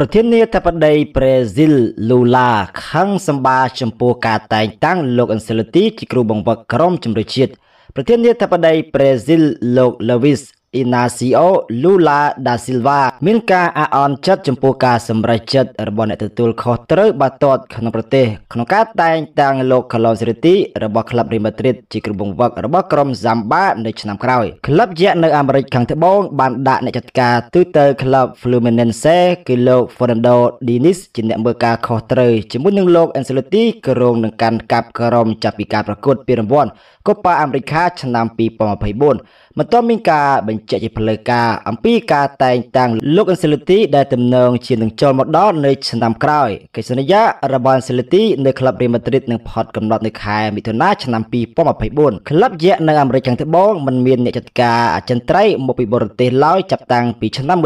ប្រធានាធិបតីប្រេស៊ីលលូឡាខឹងសម្បាចំពោះការតែងតាំងលោកអិនសេឡូទីជាគ្រូបង្វឹកក្រុមជម្រើសជាតិប្រធានាធិបតីប្រេស៊ីលលោកឡាវីសអ៊ីណាស៊ីអូលូឡាដាស៊ីលវ៉ាមានការអះអន់ចិត្តចំពោះការសម្រេចចិត្តរបស់អ្នកទទួលខុសត្រូវបាត់ទាត់ក្នុងប្រទេសក្នុងការតែងតាំងលោកកាឡុនសេរីទីរបស់ក្លឹបរីម៉ាឌ្រីតជាគ្រូបង្វឹករបស់ក្រុមសាំបានៅឆ្នាំក្រោយក្លឹបយក្សនៅអាមេរិកខាងត្បូងបានដាក់អ្នកចាត់ការទូទៅក្លឹប Fluminense គឺលោក Fernando Diniz ជាអ្នកមើលការខុសត្រូវជាមួយនឹងលោក Ancelotti ក្រងនឹងកាន់កាប់ក្រុមចាប់ពីការប្រកួតពានរង្វាន់ Copa America ឆ្នាំ2024មិនទាន់មានការបញ្បញ្ជាក់ជាផ្លូវការអំពីការតែងតាំងលោកអិនស៊ីលីទីដែលទំនងជានឹងចូលមកដល់នៅឆ្នាំក្រោយកិច្ចសន្យារបស់អិនស៊ីលីទីនៅក្លឹបរៀលម៉ាឌ្រីតនឹងផុតកំណត់នៅខែមិថុនាឆ្នាំ2024ក្លឹបយក្សនៅអាមេរិកខាងត្បូងមិនមានអ្នកចាត់ការអចិន្ត្រៃយ៍មកពីបរទេសឡើយចាប់តាំងពីឆ្នាំ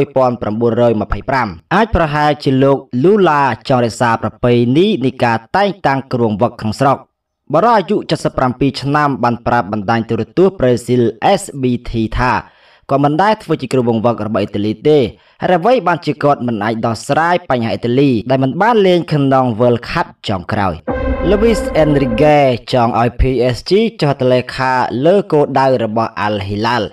1925អាចប្រហែលជាលោកលូឡាចងរក្សាប្រពៃណីនៃការតែងតាំងគ្រួងវឹកក្នុងស្រុកបរិអាយុ77ឆ្នាំបានប្រាប់បណ្ដាញទូរទស្សន៍ប្រេស៊ីល SBT ថាក៏មិនដែលធ្វើជាគ្រូបង្វឹករបស់អ៊ីតាលីទេហើយអ្វីបានជាគាត់មិនអាចដោះស្រាយបញ្ហាអ៊ីតាលីដែលមិនបានលេងក្នុង World Cup ចុងក្រោយ Luis Enrique ចង់ឲ្យ PSG ចុះតលេខាលើគោលដៅរបស់ Al Hilal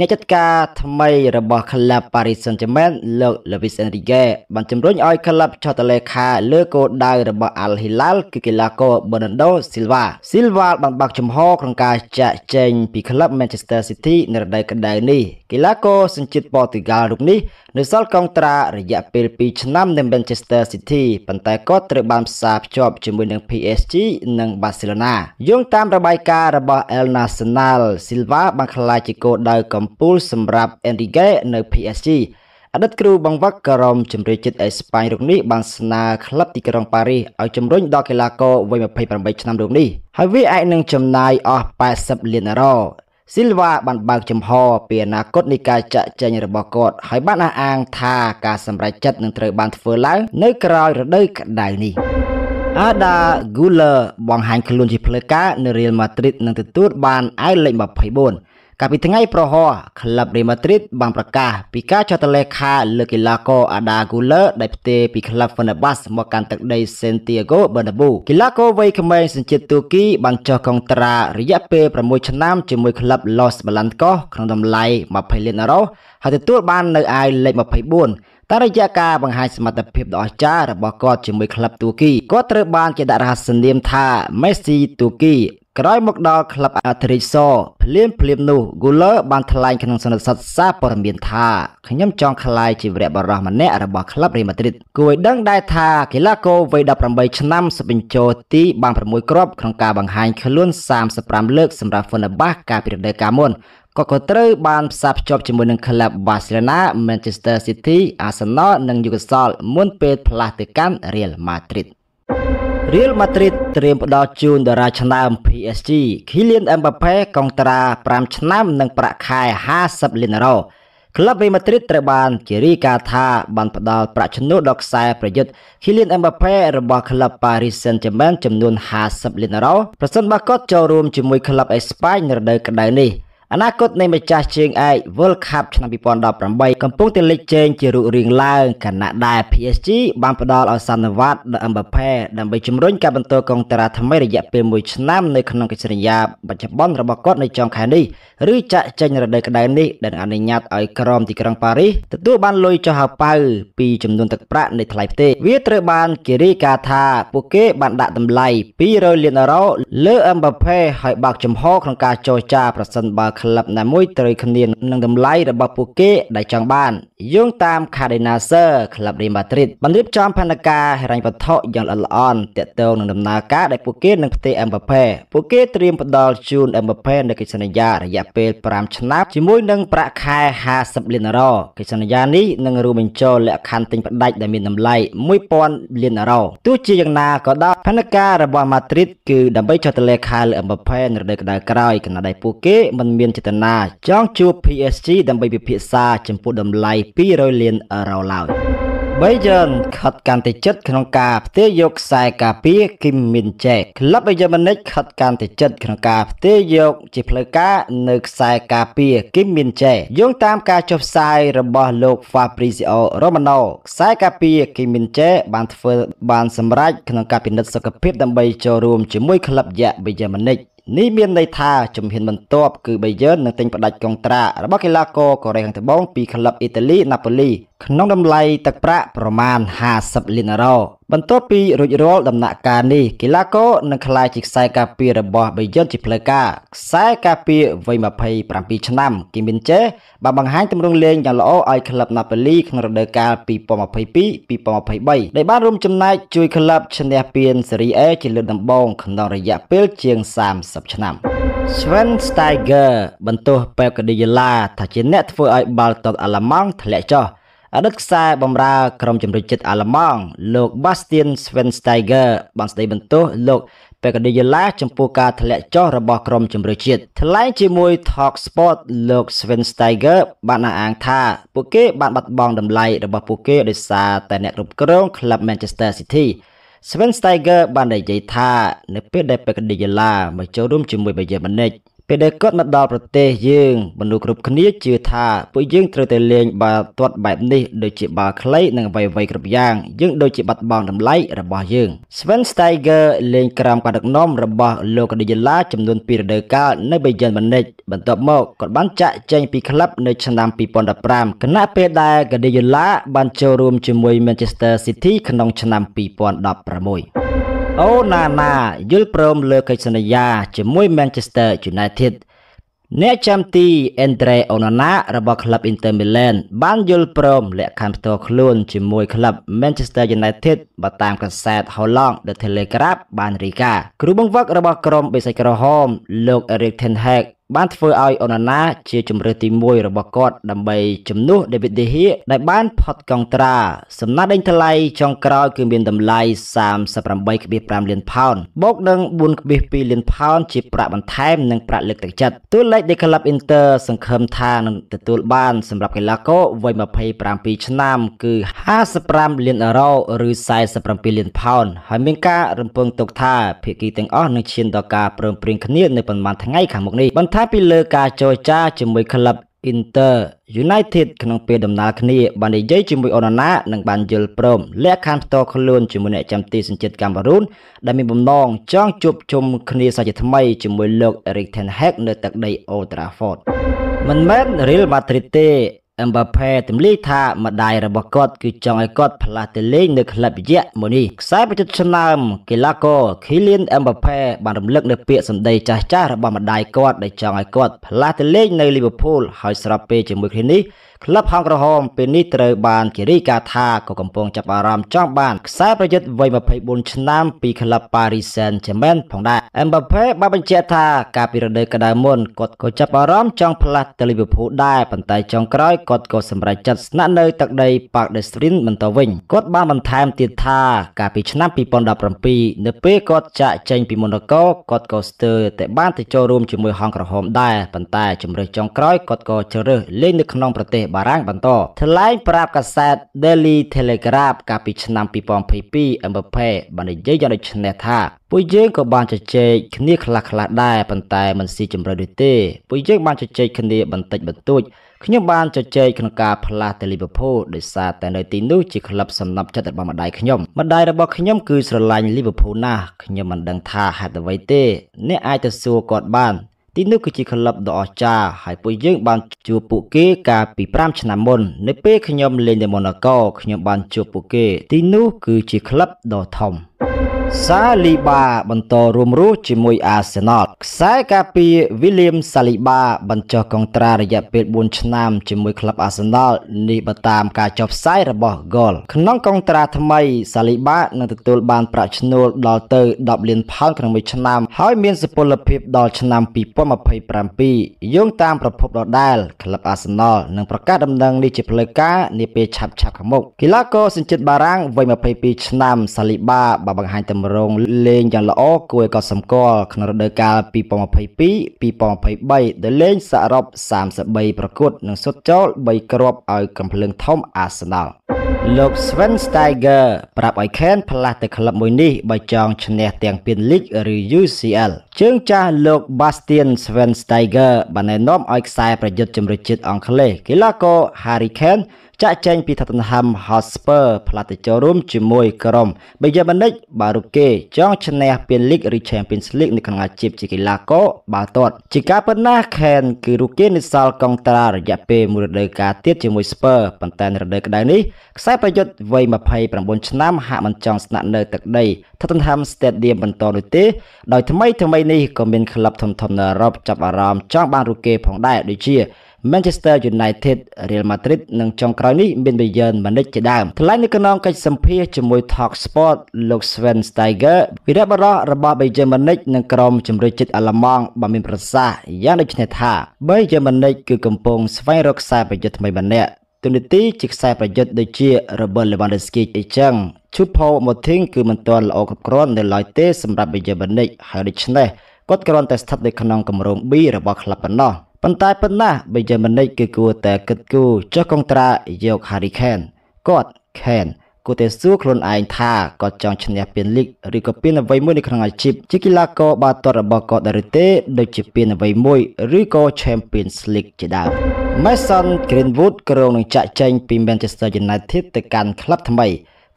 អ្នកចាត់ការថ្មីរបស់ Club Paris Saint-Germain លោក Luis Enrique បានជំរុញឲ្យ Club ចុះតលេខាលើគោលដៅរបស់ Al Hilal គឺកីឡាករ Bernardo Silva Silva បានបើកចំហក្នុងការចាក់ចែងពី Club Manchester City នៅរដូវក្តៅនេះកីឡាករសញ្ជាតិប៉ូទុយហ្គាល់រូបនេះនៅសល់កងត្រារយៈពេល2ឆ្នាំនៅ Manchester City ប៉ុន្តែគាត់ត្រូវបានផ្សារភ្ជាប់ជាមួយនឹង PSG និង Barcelona យោងតាមរបាយការណ៍របស់ El Nacional Silva បានក្លាយជាគោលដៅកំកំពូលសម្រាប់ Enrique នៅ PSG អតីតគ្រូបង្វឹកក្រុមជម្រើជាតិអេស្ប៉ាញរុកនេះបានស្នើក្លឹបទីក្រុងប៉ារីសឲ្យជំរុញដល់កីឡាករវ័យ28ឆ្នាំរុកនេះហើយវាអាចនឹងចំណាយអស់80លានអឺរ៉ូស៊ីលវ៉ាបានបើកចំហពីអនាគតនៃការចាក់ចែងរបស់គាត់ហើយបានអះអាង ថាការសម្រេចចិត្តនឹងត្រូវ បានធ្វើឡើងនៅក្រោយរដូវក្តៅនេះអាដាហ្គូលឺបង្ហាញខ្លួនជាផ្លូវការនៅរៀលម៉ាឌ្រីតនឹងទទួលបានអាយលេខ24កាលពីថ្ងៃប្រហោះក្លឹប Real Madrid បានប្រកាសពីការចុះទលេខាលើកីឡាករ Ada Güler ដែលផ្ទេរពីក្លឹប Fenerbahce មកកាន់ទឹកដី Santiago Bernabeu កីឡាករវ័យក្មេងសញ្ជាតិទូគីបានចុះកុងត្រារយៈពេល6ឆ្នាំជាមួយក្លឹប Los Blancos ក្នុងតម្លៃ20លានអឺរ៉ូហើយទទួលបាននៅអាយលេខ24តាមរយៈការបង្ហាញសមត្ថភាពដ៏អស្ចារ្យរបស់គាត់ជាមួយក្លឹបទូគីគាត់ត្រូវបានគេដាក់រហស្សនាមថា Messi ទូគីក្រោយមកដល់ក្លឹបអាធរិចសភ្លាមភ្លាមនោះ Guler បានថ្លែងក្នុងសន្និសីទសារព័ត៌មានថាខ្ញុំចង់ក្លាយជាវីរបុរសម្នាក់របស់ក្លឹប Real Madrid គួរឲ្យដឹងដែរថាកីឡាករវ័យ18ឆ្នាំសុបញ្ចោទីបាន6គ្រាប់ក្នុងការបង្ហាញខ្លួន35លើកសម្រាប់ Fenerbahce កាលពីរដូវកាលមុនក៏ក៏ត្រូវបានផ្សារភ្ជាប់ជាមួយនឹងក្លឹប Barcelona, Manchester City, Arsenal និង Newcastle មុនពេលផ្លាស់ទៅកាន់ Real Madrid Real Madrid ត្រៀមផ្ដល់ជូនតារាឆ្នើម PSG Kylian Mbappe កុងត្រា5ឆ្នាំនិងប្រាក់ខែ50លានអឺរ៉ូក្លឹប Real Madrid ត្រូវបានជារីកាថាបានផ្ដល់ប្រាក់ឈ្នួលដល់ខ្សែប្រយុទ្ធ Kylian Mbappe របស់ក្លឹប Paris Saint-Germain ចំនួន50លានអឺរ៉ូប្រសិនបើគាត់ចូលរួមជាមួយក្លឹបអេស្ប៉ាញនៅរដូវក្តៅនេះ។អនាគតនៃម្ចាស់ជើងឯក World Cup ឆ្នាំ2018កំពុងតែលេចចេញជារូបរាងឡើងខណៈដែល PSG បានផ្ដល់ឲ្យសន្និវត្តដល់ Mbappe ដើម្បីជំរុញការបន្តកងតារាថ្មីរយៈពេល1ឆ្នាំនៅក្នុងកិច្ចសន្យាបច្ចុប្បន្នរបស់គាត់នៅចុងខែនេះឬចាក់ចេញរដូវក្តៅនេះដែលអនុញ្ញាតឲ្យក្រុមទីក្រុងប៉ារីសទទួលបានលុយចុះហៅប៉ៅពីចំនួនទឹកប្រាក់នៃថ្លៃផ្ទេរវាត្រូវបានគេរាយការណ៍ថាពួកគេបានដាក់តម្លៃ200លានអឺរ៉ូលើ Mbappe ឲ្យបើកចំហក្នុងការចរចាប្រសិនបើក្លឹបណាមួយត្រូវគ្នានឹងតម្លៃរបស់ពួកគេដែលចង់បានយោងតាម Cardinal Sir ក្លឹប Real Madrid បានរៀបចំផែនការហិរញ្ញវត្ថុយ៉ាងល្អិតល្អន់ទាក់ទងនឹងដំណើរការដែលពួកគេនឹងផ្ទេរ Mbappe ពួកគេត្រៀមផ្ដល់ជូន Mbappe នៅកិច្ចសន្យារយៈពេល5ឆ្នាំជាមួយនឹងប្រាក់ខែ50លានអឺរ៉ូកិច្ចសន្យានេះនឹងរួមបញ្ចូលលក្ខខណ្ឌទិញផ្ដាច់ដែលមានតម្លៃ1000លានអឺរ៉ូទោះជាយ៉ាងណាក៏ដោយផែនការរបស់ Madrid គឺដើម្បីចុះទលេខែលើ Mbappe នៅរដូវក្តៅក្រោយគណៈដែលពួកគេមិនមានចេតនាចង់ជួប PSG ដើម្បីពិភាក្សាចំពោះតម្លៃ200លានអឺរ៉ូឡើយបីយ៉នខិតកាន់តែចិត្តក្នុងការផ្ទេរយកខ្សែការពារគីមមីនជេក្លឹបអេយ៉ាម៉ានិចខិតកាន់តែចិត្តក្នុងការផ្ទេរយកជាផ្លូវការនៅខ្សែការពារគីមមីនជេយោងតាមការចុះផ្សាយរបស់លោក Fabrizio Romano ខ្សែការពារគីមមីនជេបានធ្វើបានសម្រេចក្នុងការពិនិត្យសុខភាពដើម្បីចូលរួមជាមួយក្លឹបយ៉ាបេយ៉ាម៉ានិចនេះមានន័យថាជំហានបន្ទាប់គឺបាយឺននឹងទិញផ្ដាច់កងត្រារបស់កីឡាករកូរ៉េខាងត្បូងពីក្លឹបអ៊ីតាលីណាប៉ូលីក្នុងតម្លៃទឹកប្រាក់ប្រមាណ50លានអឺរ៉ូបន្ទាប់ពីរួចរាល់ដំណាក់កាលនេះកីឡាករនឹងក្លាយជាខ្សែការពាររបស់បាយឺនជាផ្លូវការខ្សែការពារវ័យ27ឆ្នាំគីមីនជេបានបង្ហាញទម្រង់លេងយ៉ាងល្អឲ្យក្លឹបណាប៉ូលីក្នុងរដូវកាល2022-2023ដែលបានរួមចំណែកជួយក្លឹបឈ្នះពានសេរីអេជាលើកដំបូងក្នុងរយៈពេលជាង30 50ឆ្នាំ Sven Steiger បន្ទោសពេកដេយឡាថាជាអ្នកធ្វើឲ្យបាល់ទាត់អាល្លឺម៉ង់ធ្លាក់ចុះអតីតខ្សែបម្រើក្រុមជំរុញចិត្តអាល្លឺម៉ង់លោក Bastian Schweinsteiger បានស្ដីបន្ទោសលោកពេកដេយឡា ចំពោះការធ្លាក់ចុះរបស់ក្រុមជំរុញចិត្តថ្លែងជាមួយ Talk Sport លោក Schweinsteiger បានអះអាងថាពួកគេបានបាត់បង់តម្លៃរបស់ពួកគេដោយសារតែអ្នកគ្រប់គ្រងក្លឹប Manchester City Sven Steiger បាននិយាយថានៅពេលដែលបេក្ខនាយឡាមកចូលរួមជាមួយបាយេមនិចពេលដែលគាត់មកដល់ប្រទេសយើងមនុស្សគ្រប់គ្នាជឿថាពួកយើងត្រូវតែលេងបាល់ទាត់បែបនេះដូចជាបាល់ខ្លីនិងអ្វីៗគ្រប់យ៉ាងយើងដូចជាបាត់បង់តម្លៃរបស់យើង Sven Steiger លេងក្រោមការដឹកនាំរបស់លោកកដិយាឡាចំនួន2រដូវកាលនៅប៊ីយ៉ិនម៉ូនិចបន្ទាប់មកគាត់បានចាក់ចែងពីក្លឹបនៅឆ្នាំ2015គណៈពេលដែលកដិយាឡាបានចូលរួមជាមួយ Manchester City ក្នុងឆ្នាំ2016អូណាណាយល់ព្រមលើកិច្ចសន្យាជាមួយ Manchester United អ្នកចាំទី Andre Onana របស់ក្លឹប Inter Milan បានយល់ព្រមលក្ខខណ្ឌផ្ទាល់ខ្លួនជាមួយក្លឹប Manchester United បើតាមកសែត Holland The Telegraph បានរាយការណ៍គ្រូបង្វឹករបស់ក្រុមបេសកក្រហមលោក Erik ten Hag បានធ្វើឲ្យអូណាណាជាជំរើសទី1របស់គាត់ដើម្បីជំនួស David De Gea ដែលបានផុតកង់ត្រា សំណាក់ដេញថ្លៃចុងក្រោយគឺមានតម្លៃ38.5លានផោនបូកនឹង4.2លានផោនជាប្រាក់បន្ថែមនិងប្រាក់លើកទឹកចិត្តតួលេខដែល Club Inter សង្ឃឹមថានឹងទទួលបាន សម្រាប់កីឡាករវ័យ27ឆ្នាំ គឺ55លានអឺរ៉ូឬ47លានផោនហើយមានការរំពឹងទុកថាភាគីទាំងអស់នឹងឈានដល់ការព្រមព្រៀងគ្នានៅប៉ុន្មានថ្ងៃខាងមុខនេះបន្ថែមយពីលើការចរចាជាមួយក្លឹប Inter United ក្នុងពេលដំណើរគ្នាបាននិយាយជាមួយអូណាណានិងបានយល់ព្រម លក្ខខណ្ឌផ្ទាល់ខ្លួនជាមួយអ្នកចាំទីសញ្ជាតិកាមេរូនដែលមានបំណងចង់ជួបជុំគ្នាសាជាថ្មីជាមួយលោក Erik ten Hag នៅទឹកដី Old Trafford មិនមែន Real Madrid ទេអឹមបាផេទម្លាយថាម្ដាយរបស់គាត់គឺចង់ឲ្យគាត់ផ្លាស់ទៅលេងនៅក្លឹបយៈមួយនេះខ្សែប្រយុទ្ធឆ្នាំកីឡាករឃីលៀនអឹមបាផេបានរំលឹកនៅពាក្យសម្ដីចាស់ចាស់របស់ម្ដាយគាត់ដែលចង់ឲ្យគាត់ផ្លាស់ទៅលេងនៅលីវើពូលហើយស្របពេលជាមួយគ្នានេះក្លឹបហោមក្រហមពេលនេះត្រូវបានជារីកាថាក៏កំពុងចាប់អារម្មណ៍ចង់បានខ្សែប្រយុទ្ធវ័យ24ឆ្នាំពីក្លឹប Paris Saint-Germain ផងដែរ Mbappe បានបញ្ជាក់ថាកាលពីរដូវក្តៅមុនគាត់ក៏ចាប់អារម្មណ៍ចង់ផ្លាស់ទៅ Liverpool ដែរប៉ុន្តែចុងក្រោយគាត់ក៏សម្រេចចិត្តស្នាក់នៅទឹកដី Parc des Princes បន្តវិញគាត់បានបន្ថែមទៀតថាកាលពីឆ្នាំ2017នៅពេលគាត់ចាក់ចេញពីមន្តកោគាត់ក៏ស្ទើរតែបានទៅចូលរួមជាមួយហោមក្រហមដែរប៉ុន្តែជំរើសចុងក្រោយគាត់ក៏ជ្រើសរើសលេងនៅក្នុងប្រទេសបារាំងបន្តថ្លែងប្រាប់កាសែត Daily Telegraph កាលពីឆ្នាំ2022អឹមភេបាននិយាយយ៉ាងដូចនេះថាពួកយើងក៏បានជជែកគ្នាខ្លះៗដែរប៉ុន្តែមិនស៊ីជម្រៅដូចទេពួកយើងបានជជែកគ្នាបន្តិចបន្តួចខ្ញុំបានជជែកក្នុងការផ្លាស់ទៅលីវើពូលដោយសារតែនៅទីនោះជាក្លឹបសំណប់ចិត្តរបស់ម្ដាយខ្ញុំម្ដាយរបស់ខ្ញុំគឺស្រឡាញ់លីវើពូលណាស់ខ្ញុំមិនដឹងថាហេតុអ្វីទេ អ្នកអាចទៅសួរគាត់បានទីនោះគឺជាក្លឹបដ៏អស្ចារ្យហើយពួកយើងបានជួបពួកគេកាលពី5ឆ្នាំមុននៅពេលខ្ញុំលេងនៅម៉ូណាកូខ្ញុំបានជួបពួកគេទីនោះគឺជាក្លឹបដ៏ធំសាលីបាបន្តរួមរស់ជាមួយអាសេណលខ្សែការពារវីលៀមសាលីបាបញ្ចុះកងត្រារយៈពេល4ឆ្នាំជាមួយក្លឹបអាសេណលនេះបតាមការចុះផ្សាយរបស់ Goal ក្នុងកងត្រាថ្មីសាលីបានឹងទទួលបានប្រាក់ឈ្នួលដល់ទៅ10លានផោនក្នុងមួយឆ្នាំហើយមានសុពលភាពដល់ឆ្នាំ2027យោងតាមប្រភពដដែលក្លឹបអាសេណលនឹងប្រកាសដំណឹងនេះជាផ្លូវការនាពេលឆាប់ៗខាងមុខកីឡាករសញ្ជាតិបារាំងវ័យ22ឆ្នាំសាលីបាបានបង្ហាញទៅម្រងលេងយ៉ាងល្អគួរឲ្យកត់សម្គាល់ក្នុងរដូវកាល2022 2023ដែលលេងសរុប33ប្រកួតនិងសុទ្ធចោល3គ្រាប់ឲ្យកំភ្លើងធំអាសនាល់លោក Sven Steiger ប្រាប់ឲ្យ Kane ផ្លាស់ទៅក្លឹបមួយនេះបើចង់ឈ្នះទាំងពានលីកឬ UCL ជើងចាស់លោក Bastian Sven Steiger បានណែនាំឲ្យខ្សែប្រយុទ្ធជំនឿជាតិអង់គ្លេសកីឡាករ Harry Kane ចាក់ចែងពី Tottenham Hotspur ផ្លាស់ទៅចូលរួមជាមួយក្រុម Bayern Munich បើរូបគេចង់ឈ្នះពានលីកឬ Champions League នៅក្នុងអាជីពជាកីឡាករបាល់ទាត់ជាការពិតណាស់ Kane គឺរូបគេនិសល់កងត្រារយៈពេលមួយរដូវកាលទៀតជាមួយ Spurs ប៉ុន្តែនៅរដូវក្តៅនេះខ្សែតែប្រយុទ្ធវ័យ29ឆ្នាំ ហាក់មិនចង់ស្នាក់នៅទឹកដី Tottenham Stadium បន្តនោះទេដោយថ្មីថ្មីនេះក៏មានក្លឹបធំៗនៅអឺរ៉ុបចាប់អារម្មណ៍ចង់បានរូគេ ផងដែរដូចជា Manchester United Real Madrid និងចុងក្រោយនេះមាន Bayern Munich ជាដើមថ្លែងនៅក្នុងកិច្ចសម្ភាសជាមួយ Talk Sport លោក Sven Steiger វីរបុរសរបស់ Bayern Munich និងក្រុមជំរឿនចិត្តអាល្លឺម៉ង់បានមានប្រសាសន៍យ៉ាងដូចនេះថា Bayern Munich គឺកំពុងស្វែងរកខ្សែប្រយុទ្ធថ្មីម្នាក់ទូនីតិជាខ្សែប្រយុទ្ធដូចជា Robert Lewandowski អីចឹង Chupo Moting គឺមិនទាន់ល្អគ្រប់គ្រាន់នៅឡើយទេសម្រាប់ Bayern Munich ហើយដូច្នេះគាត់គ្រាន់តែស្ថិតនៅក្នុងគម្រោង B របស់ក្លឹបប៉ុណ្ណោះប៉ុន្តែប៉ុណ្ណា Bayern Munich គឺគួរតែគិតគូរចុះកងត្រាយក Harry Kane គាត់ Kane គួរតែសួរខ្លួនឯងថាគាត់ចង់ឈ្នះពានលីកឬក៏ពានអ្វីមួយនៅក្នុងអាជីពជាកីឡាករបាល់ទាត់របស់គាត់ដែរទេដូចជាពានអ្វីមួយឬក៏ Champions League ជាដើម។ Mason Greenwood ក្រុងនឹងចាក់ចែងពី Manchester United ទៅកាន់ក្លឹបថ្មី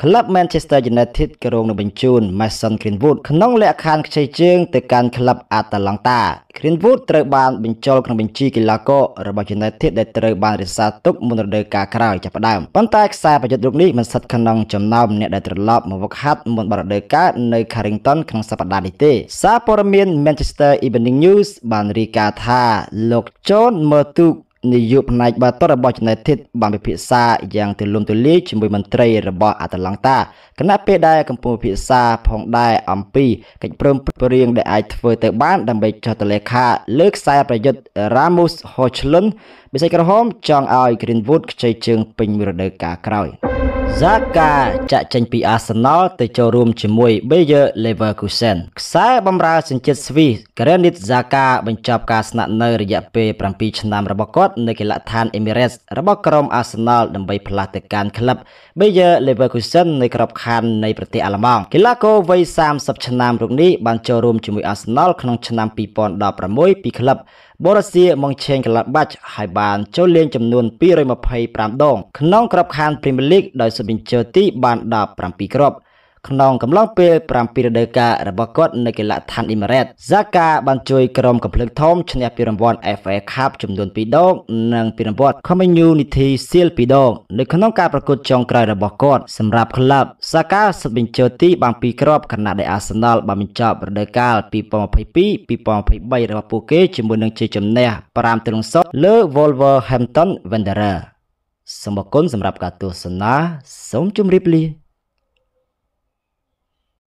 ក្លឹប Manchester United ក្រុងនឹងបញ្ជូន Mason Greenwood ក្នុងលក្ខខណ្ឌខ្ចីជើងទៅកាន់ក្លឹប Atalanta Greenwood ត្រូវបានបញ្ចូលក្នុងបញ្ជីកីឡាកររបស់ United ដែលត្រូវបានរក្សាទុកមុនរដូវកាលក្រោយចាប់ផ្ដើមប៉ុន្តែខ្សែប្រយុទ្ធរូបនេះមិនស្ថិតក្នុងចំណោមអ្នកដែលត្រឡប់មកវឹកហាត់មុនបរដូវកាលនៅ Carrington ក្នុងសប្តាហ៍នេះទេ សារព័ត៌មាន Manchester Evening News បានរាយការណ៍ថាលោក John Mertug នាយកផ្នែកបាតុរបស់ United បានពិភាក្សាយ៉ាងទូលំទូលាយជាមួយមន្ត្រីរបស់អាតឡង់តាគណៈពេលដែលកំពុងពិភាក្សាផងដែរអំពីកិច្ចព្រមព្រៀងដែលអាចធ្វើទៅបានដើម្បីចុះតលេខាលើខ្សែប្រយុទ្ធ Ramos Hojlund បិស័យក្រហមចង់ឲ្យ Greenwood ខ្ចីជើងពេញមួយរដូវកាលក្រោយ។ហ្សាកាចាក់ចេញពី Arsenal ទៅចូលរួមជាមួយ Bayer Leverkusen ខ្សែបម្រើសញ្ជាតិស្វីស Granit Xhaka បញ្ចប់ការស្នាក់នៅរយៈពេល7ឆ្នាំរបស់គាត់នៅកីឡដ្ឋាន Emirates របស់ក្រុម Arsenal ដើម្បីផ្លាស់ទៅកាន់ក្លឹប Bayer Leverkusen នៅក្របខ័ណ្ឌនៃប្រទេសអាល្លឺម៉ង់កីឡាករវ័យ30ឆ្នាំរូបនេះបានចូលរួមជាមួយ Arsenal ក្នុងឆ្នាំ2016ពីក្លឹបបូរុសៀម៉ុងឆេងក្លាបាច់ហើយបានចូលលេងចំនួន225ដងក្នុងក្របខ័ណ្ឌព្រីមៀរលីកដោយសមិញជើទីបាន17គ្រាប់ក្នុងកំឡុងពេល7រដូវកាលរបស់គាត់នៅកីឡដ្ឋានអ៊ីម៉ារ៉េតហ្សាកាបានជួយក្រុមកំភ្លើងធំឈ្នះពានរង្វាន់ FA Cup ចំនួន2ដងនិងពានរង្វាន់ Community Shield 2ដងនៅក្នុងការប្រកួតចុងក្រោយរបស់គាត់សម្រាប់ក្លឹបហ្សាកាសិតបញ្ជើទីបាន2គ្រាប់ខណៈដែល Arsenal បានបញ្ចប់រដូវកាល2022-2023របស់ពួកគេជាមួយនឹងជ័យជំនះ5-0លើ Wolverhampton Wanderers សូមអរគុណសម្រាប់ការទស្សនាសូមជម្រាបលា